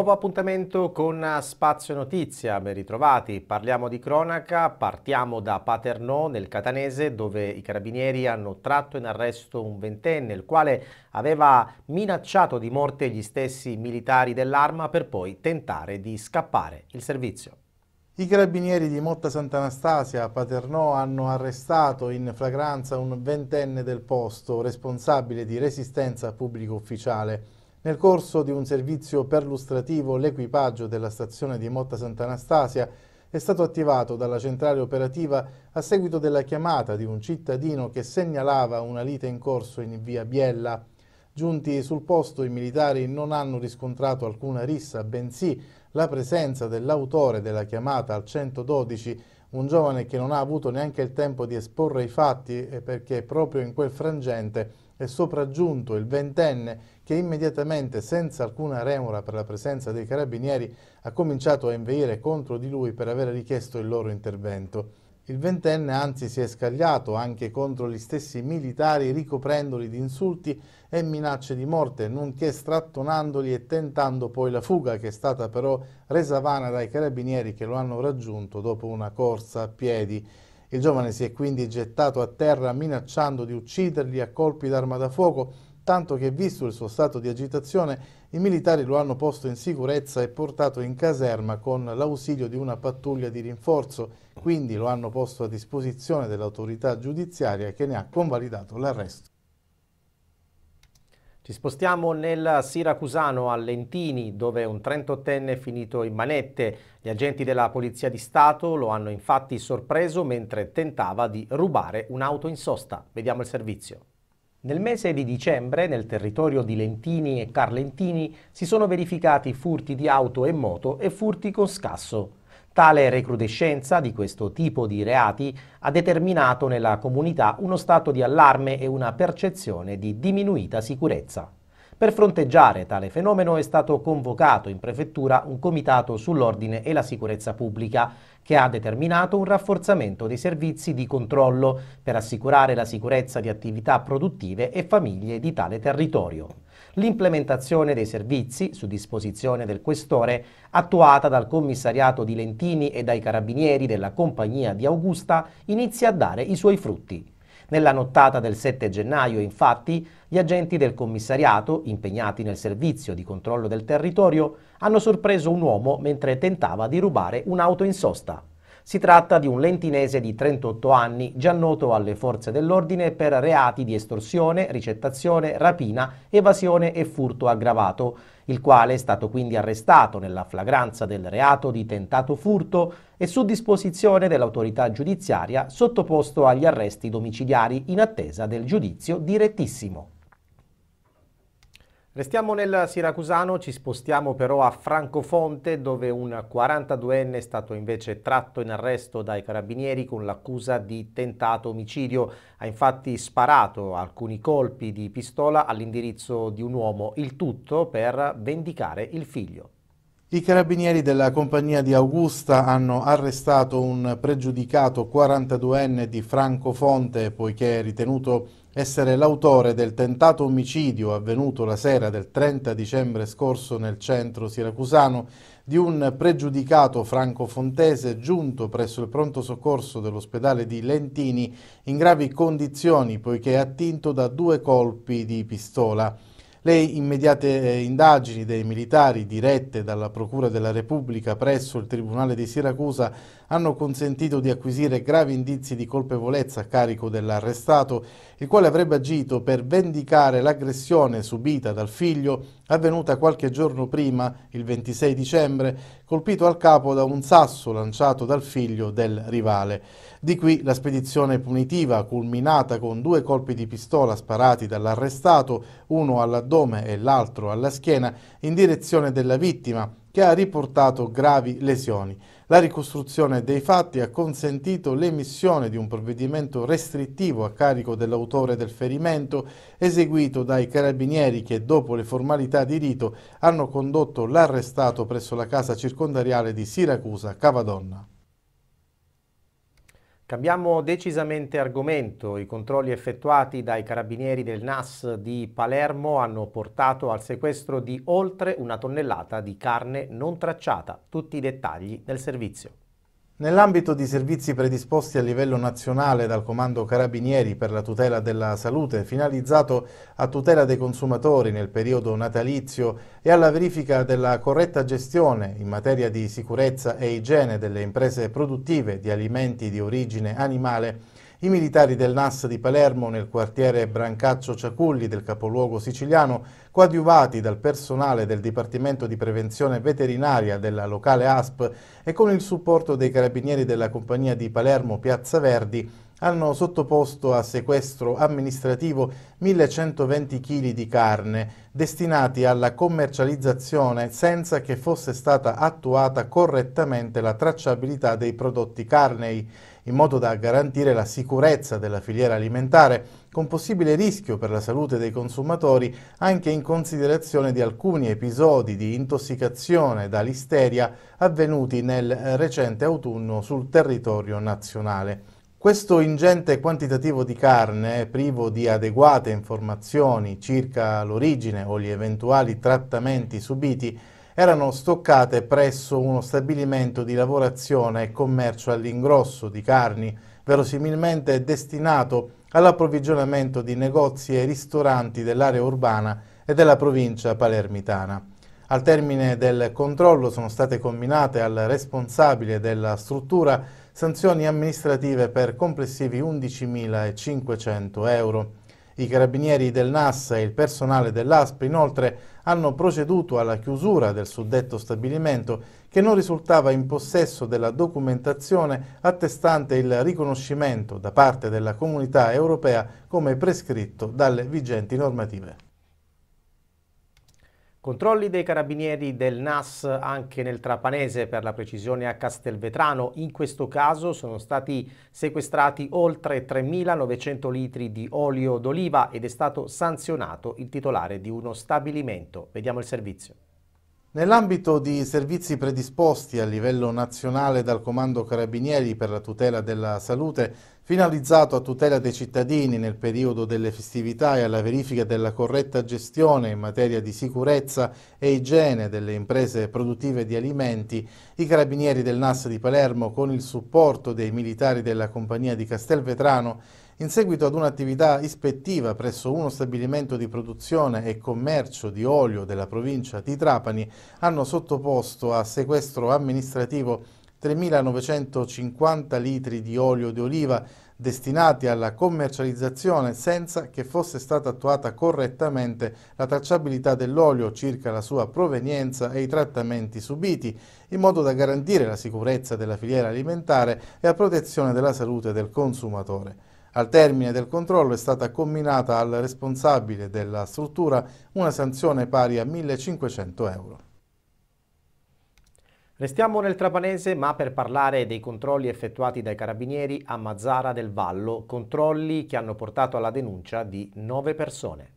Nuovo appuntamento con eh, Spazio Notizia, ben ritrovati. Parliamo di cronaca, partiamo da Paternò nel Catanese dove i carabinieri hanno tratto in arresto un ventenne il quale aveva minacciato di morte gli stessi militari dell'arma per poi tentare di scappare. Il servizio. I carabinieri di Motta Sant'Anastasia a Paternò hanno arrestato in flagranza un ventenne del posto responsabile di resistenza pubblico ufficiale. Nel corso di un servizio perlustrativo l'equipaggio della stazione di Motta Sant'Anastasia è stato attivato dalla centrale operativa a seguito della chiamata di un cittadino che segnalava una lite in corso in via Biella. Giunti sul posto i militari non hanno riscontrato alcuna rissa, bensì la presenza dell'autore della chiamata al 112, un giovane che non ha avuto neanche il tempo di esporre i fatti eh, perché proprio in quel frangente è sopraggiunto il ventenne che immediatamente, senza alcuna remora per la presenza dei carabinieri, ha cominciato a inveire contro di lui per aver richiesto il loro intervento. Il ventenne anzi si è scagliato anche contro gli stessi militari ricoprendoli di insulti e minacce di morte, nonché strattonandoli e tentando poi la fuga che è stata però resa vana dai carabinieri che lo hanno raggiunto dopo una corsa a piedi. Il giovane si è quindi gettato a terra minacciando di ucciderli a colpi d'arma da fuoco, tanto che visto il suo stato di agitazione i militari lo hanno posto in sicurezza e portato in caserma con l'ausilio di una pattuglia di rinforzo, quindi lo hanno posto a disposizione dell'autorità giudiziaria che ne ha convalidato l'arresto. Ci spostiamo nel Siracusano a Lentini dove un 38enne è finito in manette. Gli agenti della Polizia di Stato lo hanno infatti sorpreso mentre tentava di rubare un'auto in sosta. Vediamo il servizio. Nel mese di dicembre, nel territorio di Lentini e Carlentini, si sono verificati furti di auto e moto e furti con scasso. Tale recrudescenza di questo tipo di reati ha determinato nella comunità uno stato di allarme e una percezione di diminuita sicurezza. Per fronteggiare tale fenomeno è stato convocato in prefettura un comitato sull'ordine e la sicurezza pubblica che ha determinato un rafforzamento dei servizi di controllo per assicurare la sicurezza di attività produttive e famiglie di tale territorio. L'implementazione dei servizi, su disposizione del Questore, attuata dal commissariato di Lentini e dai carabinieri della compagnia di Augusta, inizia a dare i suoi frutti. Nella nottata del 7 gennaio, infatti, gli agenti del commissariato, impegnati nel servizio di controllo del territorio, hanno sorpreso un uomo mentre tentava di rubare un'auto in sosta. Si tratta di un lentinese di 38 anni, già noto alle forze dell'ordine per reati di estorsione, ricettazione, rapina, evasione e furto aggravato, il quale è stato quindi arrestato nella flagranza del reato di tentato furto e su disposizione dell'autorità giudiziaria sottoposto agli arresti domiciliari in attesa del giudizio direttissimo. Restiamo nel Siracusano, ci spostiamo però a Francofonte dove un 42enne è stato invece tratto in arresto dai carabinieri con l'accusa di tentato omicidio. Ha infatti sparato alcuni colpi di pistola all'indirizzo di un uomo, il tutto per vendicare il figlio. I carabinieri della compagnia di Augusta hanno arrestato un pregiudicato 42enne di Franco Fonte poiché è ritenuto essere l'autore del tentato omicidio avvenuto la sera del 30 dicembre scorso nel centro siracusano di un pregiudicato francofontese giunto presso il pronto soccorso dell'ospedale di Lentini in gravi condizioni poiché attinto da due colpi di pistola. Le immediate eh, indagini dei militari dirette dalla Procura della Repubblica presso il Tribunale di Siracusa hanno consentito di acquisire gravi indizi di colpevolezza a carico dell'arrestato, il quale avrebbe agito per vendicare l'aggressione subita dal figlio avvenuta qualche giorno prima, il 26 dicembre, colpito al capo da un sasso lanciato dal figlio del rivale. Di qui la spedizione punitiva, culminata con due colpi di pistola sparati dall'arrestato, uno all'addome e l'altro alla schiena, in direzione della vittima, che ha riportato gravi lesioni. La ricostruzione dei fatti ha consentito l'emissione di un provvedimento restrittivo a carico dell'autore del ferimento, eseguito dai carabinieri che dopo le formalità di rito hanno condotto l'arrestato presso la casa circondariale di Siracusa Cavadonna. Cambiamo decisamente argomento. I controlli effettuati dai carabinieri del NAS di Palermo hanno portato al sequestro di oltre una tonnellata di carne non tracciata. Tutti i dettagli nel servizio. Nell'ambito di servizi predisposti a livello nazionale dal Comando Carabinieri per la tutela della salute, finalizzato a tutela dei consumatori nel periodo natalizio e alla verifica della corretta gestione in materia di sicurezza e igiene delle imprese produttive di alimenti di origine animale, i militari del NAS di Palermo nel quartiere Brancaccio Ciaculli del capoluogo siciliano, coadiuvati dal personale del Dipartimento di Prevenzione Veterinaria della locale ASP e con il supporto dei carabinieri della compagnia di Palermo Piazza Verdi, hanno sottoposto a sequestro amministrativo 1120 kg di carne destinati alla commercializzazione senza che fosse stata attuata correttamente la tracciabilità dei prodotti carnei in modo da garantire la sicurezza della filiera alimentare, con possibile rischio per la salute dei consumatori anche in considerazione di alcuni episodi di intossicazione da listeria avvenuti nel recente autunno sul territorio nazionale. Questo ingente quantitativo di carne, privo di adeguate informazioni circa l'origine o gli eventuali trattamenti subiti, erano stoccate presso uno stabilimento di lavorazione e commercio all'ingrosso di carni, verosimilmente destinato all'approvvigionamento di negozi e ristoranti dell'area urbana e della provincia palermitana. Al termine del controllo sono state combinate al responsabile della struttura sanzioni amministrative per complessivi 11.500 euro. I carabinieri del NAS e il personale dell'ASP inoltre hanno proceduto alla chiusura del suddetto stabilimento che non risultava in possesso della documentazione attestante il riconoscimento da parte della comunità europea come prescritto dalle vigenti normative. Controlli dei carabinieri del NAS anche nel Trapanese, per la precisione a Castelvetrano. In questo caso sono stati sequestrati oltre 3.900 litri di olio d'oliva ed è stato sanzionato il titolare di uno stabilimento. Vediamo il servizio. Nell'ambito di servizi predisposti a livello nazionale dal Comando Carabinieri per la tutela della salute finalizzato a tutela dei cittadini nel periodo delle festività e alla verifica della corretta gestione in materia di sicurezza e igiene delle imprese produttive di alimenti, i carabinieri del NAS di Palermo con il supporto dei militari della compagnia di Castelvetrano in seguito ad un'attività ispettiva presso uno stabilimento di produzione e commercio di olio della provincia di Trapani, hanno sottoposto a sequestro amministrativo 3.950 litri di olio di oliva destinati alla commercializzazione senza che fosse stata attuata correttamente la tracciabilità dell'olio circa la sua provenienza e i trattamenti subiti, in modo da garantire la sicurezza della filiera alimentare e la protezione della salute del consumatore. Al termine del controllo è stata comminata al responsabile della struttura una sanzione pari a 1.500 euro. Restiamo nel Trapanese ma per parlare dei controlli effettuati dai carabinieri a Mazzara del Vallo, controlli che hanno portato alla denuncia di nove persone.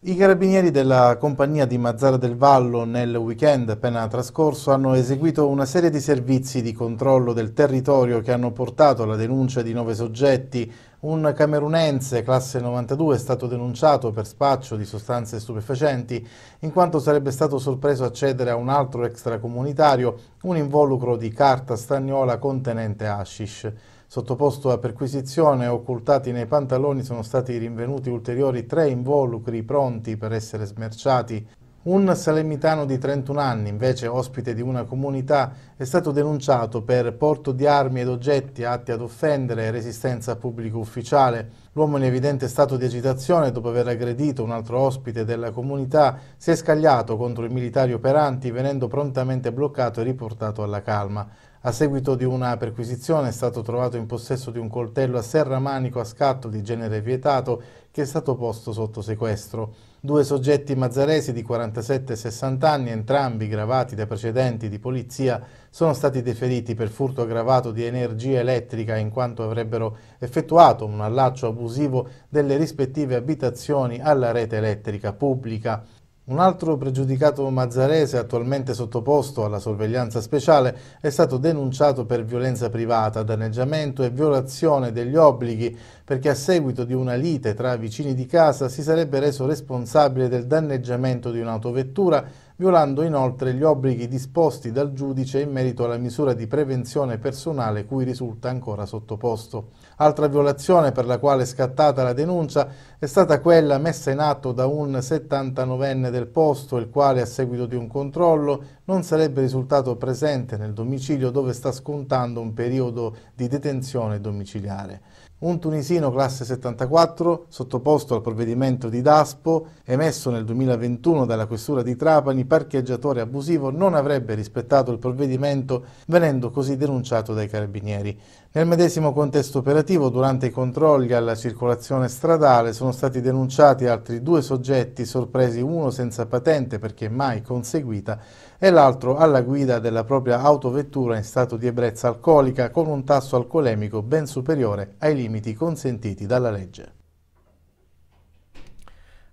I carabinieri della compagnia di Mazzara del Vallo nel weekend appena trascorso hanno eseguito una serie di servizi di controllo del territorio che hanno portato alla denuncia di nove soggetti un camerunense, classe 92, è stato denunciato per spaccio di sostanze stupefacenti in quanto sarebbe stato sorpreso accedere a un altro extracomunitario un involucro di carta stagnola contenente hashish. Sottoposto a perquisizione, occultati nei pantaloni sono stati rinvenuti ulteriori tre involucri pronti per essere smerciati. Un salemitano di 31 anni, invece ospite di una comunità, è stato denunciato per porto di armi ed oggetti atti ad offendere e resistenza a pubblico ufficiale. L'uomo in evidente stato di agitazione, dopo aver aggredito un altro ospite della comunità, si è scagliato contro i militari operanti, venendo prontamente bloccato e riportato alla calma. A seguito di una perquisizione è stato trovato in possesso di un coltello a serra manico a scatto di genere vietato che è stato posto sotto sequestro. Due soggetti mazzaresi di 47 e 60 anni, entrambi gravati da precedenti di polizia, sono stati deferiti per furto aggravato di energia elettrica in quanto avrebbero effettuato un allaccio abusivo delle rispettive abitazioni alla rete elettrica pubblica. Un altro pregiudicato mazzarese attualmente sottoposto alla sorveglianza speciale è stato denunciato per violenza privata, danneggiamento e violazione degli obblighi perché a seguito di una lite tra vicini di casa si sarebbe reso responsabile del danneggiamento di un'autovettura violando inoltre gli obblighi disposti dal giudice in merito alla misura di prevenzione personale cui risulta ancora sottoposto. Altra violazione per la quale è scattata la denuncia è stata quella messa in atto da un 79enne del posto, il quale a seguito di un controllo non sarebbe risultato presente nel domicilio dove sta scontando un periodo di detenzione domiciliare. Un tunisino classe 74, sottoposto al provvedimento di DASPO, emesso nel 2021 dalla Questura di Trapani, parcheggiatore abusivo, non avrebbe rispettato il provvedimento, venendo così denunciato dai carabinieri. Nel medesimo contesto operativo, durante i controlli alla circolazione stradale, sono stati denunciati altri due soggetti sorpresi, uno senza patente perché mai conseguita e l'altro alla guida della propria autovettura in stato di ebbrezza alcolica con un tasso alcolemico ben superiore ai limiti consentiti dalla legge.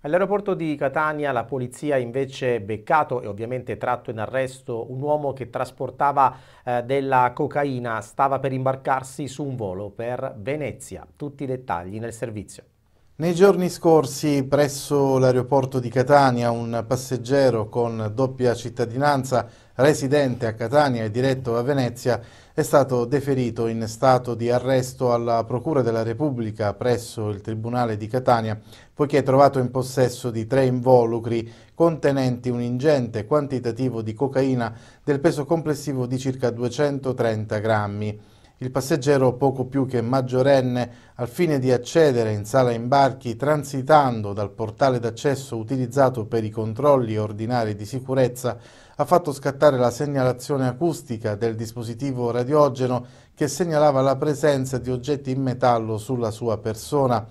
All'aeroporto di Catania la polizia invece beccato e ovviamente tratto in arresto un uomo che trasportava eh, della cocaina, stava per imbarcarsi su un volo per Venezia. Tutti i dettagli nel servizio. Nei giorni scorsi presso l'aeroporto di Catania un passeggero con doppia cittadinanza residente a Catania e diretto a Venezia è stato deferito in stato di arresto alla Procura della Repubblica presso il Tribunale di Catania poiché è trovato in possesso di tre involucri contenenti un ingente quantitativo di cocaina del peso complessivo di circa 230 grammi il passeggero poco più che maggiorenne al fine di accedere in sala imbarchi transitando dal portale d'accesso utilizzato per i controlli ordinari di sicurezza ha fatto scattare la segnalazione acustica del dispositivo radiogeno che segnalava la presenza di oggetti in metallo sulla sua persona.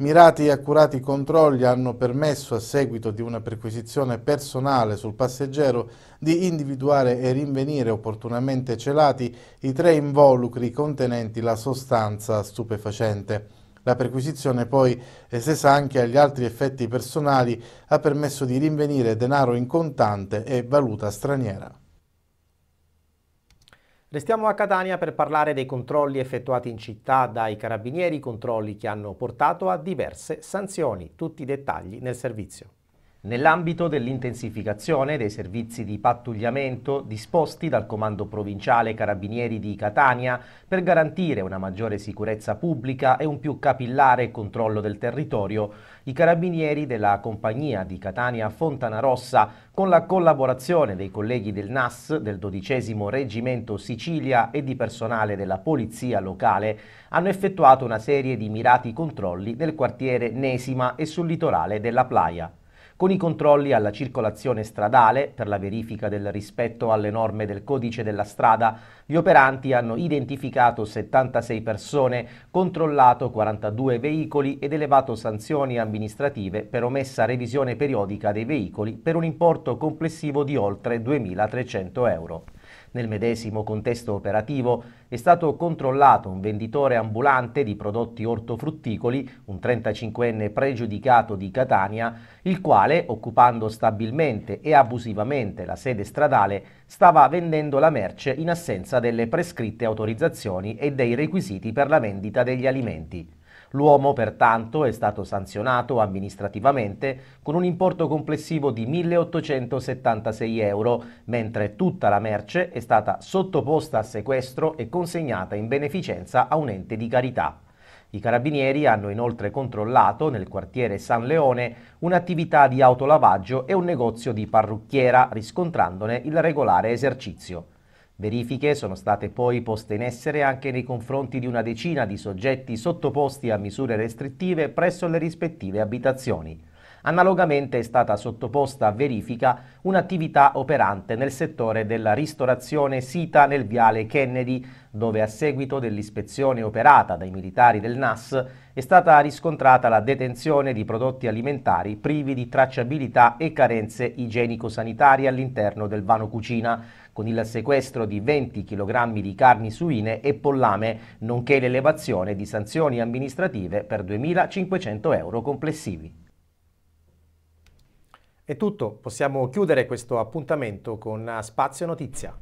Mirati e accurati controlli hanno permesso, a seguito di una perquisizione personale sul passeggero, di individuare e rinvenire opportunamente celati i tre involucri contenenti la sostanza stupefacente. La perquisizione poi, estesa anche agli altri effetti personali, ha permesso di rinvenire denaro in contante e valuta straniera. Restiamo a Catania per parlare dei controlli effettuati in città dai carabinieri, controlli che hanno portato a diverse sanzioni. Tutti i dettagli nel servizio nell'ambito dell'intensificazione dei servizi di pattugliamento disposti dal Comando Provinciale Carabinieri di Catania per garantire una maggiore sicurezza pubblica e un più capillare controllo del territorio, i carabinieri della compagnia di Catania Fontana Rossa, con la collaborazione dei colleghi del NAS, del XII Reggimento Sicilia e di personale della Polizia Locale, hanno effettuato una serie di mirati controlli nel quartiere Nesima e sul litorale della Playa con i controlli alla circolazione stradale per la verifica del rispetto alle norme del codice della strada, gli operanti hanno identificato 76 persone, controllato 42 veicoli ed elevato sanzioni amministrative per omessa revisione periodica dei veicoli per un importo complessivo di oltre 2.300 euro. Nel medesimo contesto operativo è stato controllato un venditore ambulante di prodotti ortofrutticoli, un 35enne pregiudicato di Catania, il quale, occupando stabilmente e abusivamente la sede stradale, stava vendendo la merce in assenza delle prescritte autorizzazioni e dei requisiti per la vendita degli alimenti. L'uomo pertanto è stato sanzionato amministrativamente con un importo complessivo di 1.876 euro, mentre tutta la merce è stata sottoposta a sequestro e consegnata in beneficenza a un ente di carità. I carabinieri hanno inoltre controllato nel quartiere San Leone un'attività di autolavaggio e un negozio di parrucchiera, riscontrandone il regolare esercizio. Verifiche sono state poi poste in essere anche nei confronti di una decina di soggetti sottoposti a misure restrittive presso le rispettive abitazioni. Analogamente è stata sottoposta a verifica un'attività operante nel settore della ristorazione sita nel viale Kennedy, dove a seguito dell'ispezione operata dai militari del NAS è stata riscontrata la detenzione di prodotti alimentari privi di tracciabilità e carenze igienico-sanitarie all'interno del vano cucina, con il sequestro di 20 kg di carni suine e pollame, nonché l'elevazione di sanzioni amministrative per 2.500 euro complessivi. È tutto, possiamo chiudere questo appuntamento con Spazio Notizia.